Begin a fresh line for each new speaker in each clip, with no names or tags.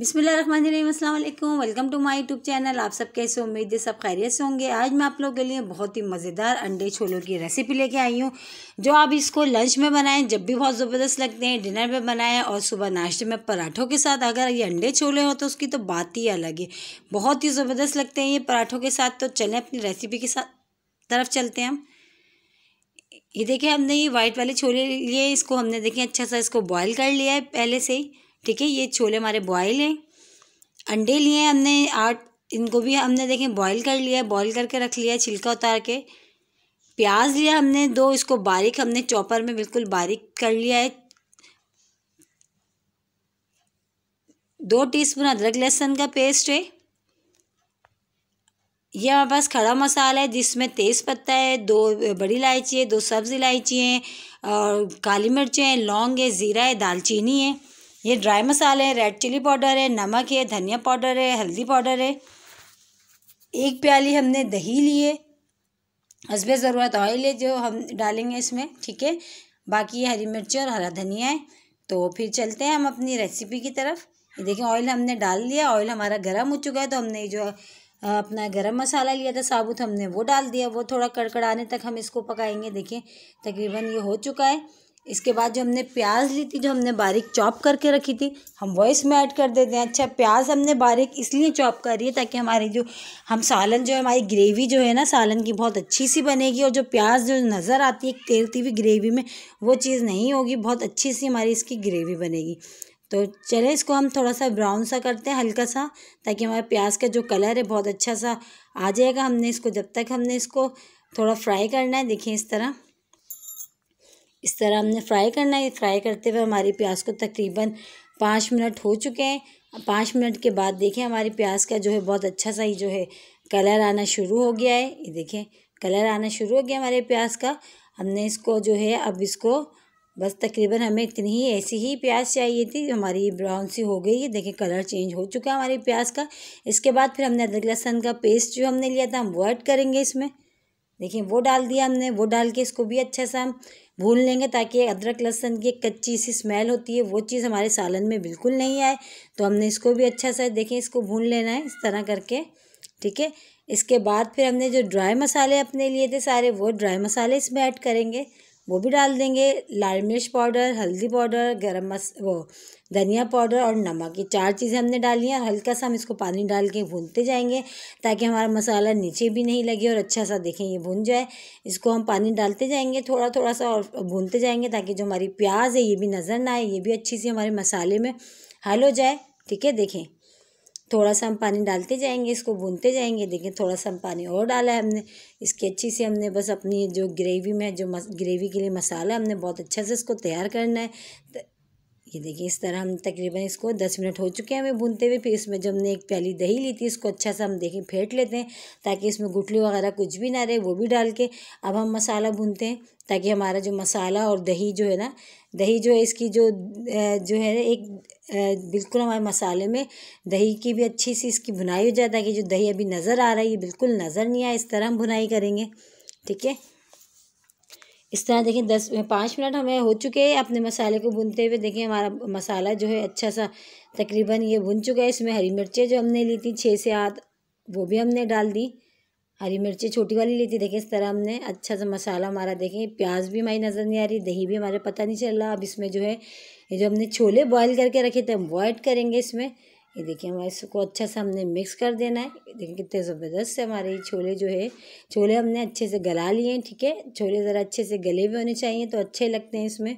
बिसमीम अल्लाम welcome to my YouTube channel आप सब कैसे उम्मीद है सब खैरियत से होंगे आज मैं आप लोगों के लिए बहुत ही मज़ेदार अंडे छोलों की रेसिपी लेके आई हूँ जो आप इसको लंच में बनाएं जब भी बहुत ज़बरदस्त लगते हैं डिनर में बनाएं और सुबह नाश्ते में पराठों के साथ अगर ये अंडे छोले हो तो उसकी तो बात ही अलग है बहुत ही ज़बरदस्त लगते हैं ये पराठों के साथ तो चलें अपनी रेसिपी के साथ तरफ चलते हैं हम ये देखें हमने ये वाइट वाले छोले लिए इसको हमने देखें अच्छा सा इसको बॉयल कर लिया है पहले से ही ठीक है ये छोले हमारे बॉयल हैं अंडे लिए हमने आठ इनको भी हमने देखें बॉयल कर लिया बॉयल करके रख लिया छिलका उतार के प्याज लिया हमने दो इसको बारीक हमने चॉपर में बिल्कुल बारीक कर लिया है दो टीस्पून अदरक लहसुन का पेस्ट है यह हमारे पास खड़ा मसाला है जिसमें तेज़ पत्ता है दो बड़ी इलायची है दो सब्ज़ इलायची हैं और काली मिर्चें हैं लौंग है ज़ीरा है दालचीनी है ये ड्राई मसाले हैं रेड चिली पाउडर है नमक है धनिया पाउडर है हल्दी पाउडर है एक प्याली हमने दही लिए हसब ज़रूरत ऑयल है जो हम डालेंगे इसमें ठीक है बाकी ये हरी मिर्च और हरा धनिया है तो फिर चलते हैं हम अपनी रेसिपी की तरफ ये देखें ऑयल हमने डाल लिया ऑयल हमारा गर्म हो चुका है तो हमने जो अपना गरम मसाला लिया था साबुत हमने वो डाल दिया वो थोड़ा कड़कड़ाने तक हम इसको पकाएंगे देखें तकरीबन ये हो चुका है इसके बाद जो हमने प्याज ली थी जो हमने बारीक चॉप करके रखी थी हम वो इसमें ऐड कर देते हैं अच्छा प्याज हमने बारीक इसलिए चॉप करी है ताकि हमारी जो हम सालन जो है हमारी ग्रेवी जो है ना सालन की बहुत अच्छी सी बनेगी और जो प्याज जो नज़र आती है तैरती हुई ग्रेवी में वो चीज़ नहीं होगी बहुत अच्छी सी हमारी इसकी ग्रेवी बनेगी तो चले इसको हम थोड़ा सा ब्राउन सा करते हैं हल्का सा ताकि हमारे प्याज का जो कलर है बहुत अच्छा सा आ जाएगा हमने इसको जब तक हमने इसको थोड़ा फ्राई करना है देखिए इस तरह इस तरह हमने फ्राई करना है फ्राई करते हुए हमारी प्याज को तकरीबन पाँच मिनट हो चुके हैं पाँच मिनट के बाद देखें हमारी प्याज का जो है बहुत अच्छा सा ही जो है कलर आना शुरू हो गया है ये देखें कलर आना शुरू हो गया हमारे प्याज का हमने इसको जो है अब इसको बस तकरीबन हमें इतनी ही ऐसी ही प्याज चाहिए थी हमारी ब्राउन सी हो गई है देखें कलर चेंज हो चुका है हमारी प्याज का इसके बाद फिर हमने अदरक लहसन का पेस्ट जो हमने लिया था हम वो ऐड करेंगे इसमें देखिए वो डाल दिया हमने वो डाल के इसको भी अच्छा सा हम भून लेंगे ताकि अदरक लहसुन की कच्ची सी स्मेल होती है वो चीज़ हमारे सालन में बिल्कुल नहीं आए तो हमने इसको भी अच्छा सा देखें इसको भून लेना है इस तरह करके ठीक है इसके बाद फिर हमने जो ड्राई मसाले अपने लिए थे सारे वो ड्राई मसाले इसमें ऐड करेंगे वो भी डाल देंगे लाल मिर्च पाउडर हल्दी पाउडर गर्म मस वो धनिया पाउडर और नमक ये चार चीज़ें हमने डाली हैं और हल्का सा हम इसको पानी डाल के भूनते जाएंगे ताकि हमारा मसाला नीचे भी नहीं लगे और अच्छा सा देखें ये भुन जाए इसको हम पानी डालते जाएंगे थोड़ा थोड़ा सा और भूनते जाएंगे ताकि जो हमारी प्याज है ये भी नज़र ना आए ये भी अच्छी सी हमारे मसाले में हल हो जाए ठीक है देखें थोड़ा सा हम पानी डालते जाएंगे इसको भूनते जाएंगे देखें थोड़ा सा हम पानी और डाला है हमने इसकी अच्छी से हमने बस अपनी जो ग्रेवी में जो ग्रेवी के लिए मसाला हमने बहुत अच्छा से इसको तैयार करना है ये देखिए इस तरह हम तकरीबन इसको दस मिनट हो चुके हैं हमें भूनते हुए फिर इसमें जो हमने एक प्याली दही ली थी इसको अच्छा सा हम देखें फेंट लेते हैं ताकि इसमें गुटली वगैरह कुछ भी ना रहे वो भी डाल के अब हम मसाला भूनते हैं ताकि हमारा जो मसाला और दही जो है ना दही जो है इसकी जो जो है एक बिल्कुल हमारे मसाले में दही की भी अच्छी सी इसकी भुनाई हो जाए ताकि जो दही अभी नज़र आ रही है बिल्कुल नज़र नहीं आए इस तरह हम भुनाई करेंगे ठीक है इस तरह देखें दस पाँच मिनट हमें हो चुके हैं अपने मसाले को भुनते हुए देखें हमारा मसाला जो है अच्छा सा तकरीबन ये भुन चुका है इसमें हरी मिर्चें जो हमने ली थी छः से आठ वो भी हमने डाल दी हरी मिर्ची छोटी वाली ली थी देखें इस तरह हमने अच्छा सा मसाला हमारा देखें प्याज भी हमारी नज़र नहीं आ रही दही भी हमारे पता नहीं चल रहा अब इसमें जो है ये जो हमने छोले बॉयल करके रखे थे हम बॉइड करेंगे इसमें ये देखिए हमें इसको अच्छा से हमने मिक्स कर देना है देखिए कितने ज़बरदस्त से हमारे छोले जो है छोले हमने अच्छे से गला लिए हैं ठीक है छोले ज़रा अच्छे से गले भी होने चाहिए तो अच्छे लगते हैं इसमें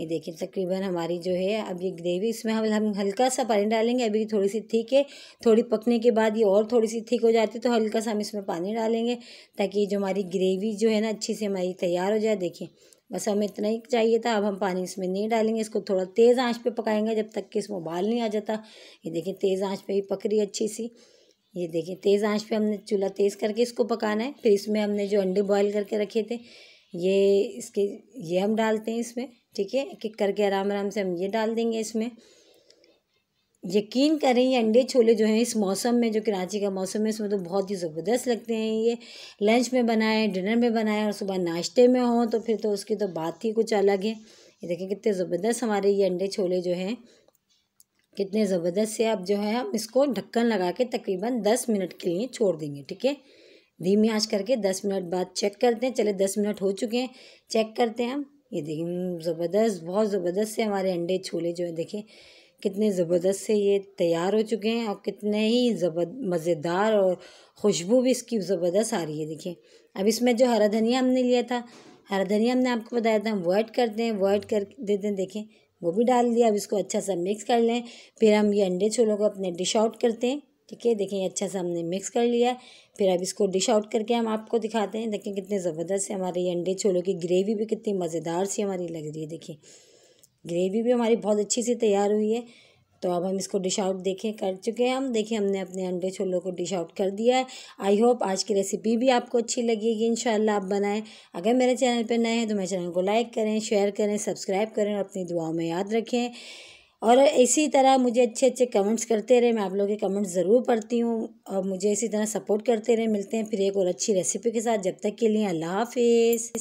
ये देखिए तकरीबन हमारी जो है अब ये ग्रेवी इसमें हम हम हल्का सा पानी डालेंगे अभी थोड़ी सी थीक है थोड़ी पकने के बाद ये और थोड़ी सी थीक हो जाती है तो हल्का सा हम इसमें पानी डालेंगे ताकि जो हमारी ग्रेवी जो है ना अच्छी से हमारी तैयार हो जाए देखिए बस हमें इतना ही चाहिए था अब हम पानी इसमें नहीं डालेंगे इसको थोड़ा तेज़ आँच पर पकाएंगे जब तक कि इसमें उबाल नहीं आ जाता ये देखिए तेज़ आँच पर ही पक रही अच्छी सी ये देखिए तेज़ आँच पर हमने चूल्हा तेज़ करके इसको पकाना है फिर इसमें हमने जो अंडे बॉयल करके रखे थे ये इसके ये हम डालते हैं इसमें ठीक है एक एक करके आराम आराम से हम ये डाल देंगे इसमें यकीन करें ये अंडे छोले जो हैं इस मौसम में जो कराची का मौसम है इसमें तो बहुत ही ज़बरदस्त लगते हैं ये लंच में बनाएं डिनर में बनाएं और सुबह नाश्ते में हो तो फिर तो उसकी तो बात ही कुछ अलग है ये देखें कितने ज़बरदस्त हमारे ये अंडे छोले जो हैं कितने ज़बरदस्त से अब जो है हम इसको ढक्कन लगा के तकरीबन दस मिनट के लिए छोड़ देंगे ठीक है धीमी आँच करके दस मिनट बाद चेक करते हैं चले दस मिनट हो चुके हैं चेक करते हैं हम ये देखिए ज़बरदस्त बहुत ज़बरदस्त से हमारे अंडे छोले जो है देखें कितने ज़बरदस्त से ये तैयार हो चुके हैं और कितने ही ज़बर मज़ेदार और खुशबू भी इसकी ज़बरदस्त आ रही है देखिए अब इसमें जो हरा धनिया हमने लिया था हरा धनिया हमने आपको बताया था हम वॉइड करते हैं वॉइड कर देते हैं देखें वो भी डाल दिया अब इसको अच्छा सा मिक्स कर लें फिर हम ये अंडे छोलों को अपने डिश आउट करते हैं ठीक है देखें अच्छा सा हमने मिक्स कर लिया फिर अब इसको डिश आउट करके हम आपको दिखाते हैं देखें कितने ज़बरदस्त है हमारे ये अंडे छोलों की ग्रेवी भी कितनी मज़ेदार सी हमारी लग रही है देखिए ग्रेवी भी हमारी बहुत अच्छी सी तैयार हुई है तो अब हम इसको डिश आउट देखें कर चुके हैं हम देखें हमने अपने अंडे छोलों को डिश आउट कर दिया है आई होप आज की रेसिपी भी आपको अच्छी लगेगी इन आप बनाएं अगर मेरे चैनल पर नए हैं तो मेरे चैनल को लाइक करें शेयर करें सब्सक्राइब करें और अपनी दुआओं में याद रखें और इसी तरह मुझे अच्छे अच्छे कमेंट्स करते रहे मैं आप लोगों के कमेंट्स ज़रूर पढ़ती हूँ और मुझे इसी तरह सपोर्ट करते रहे मिलते हैं फिर एक और अच्छी रेसिपी के साथ जब तक के लिए अल्लाह हाफिज़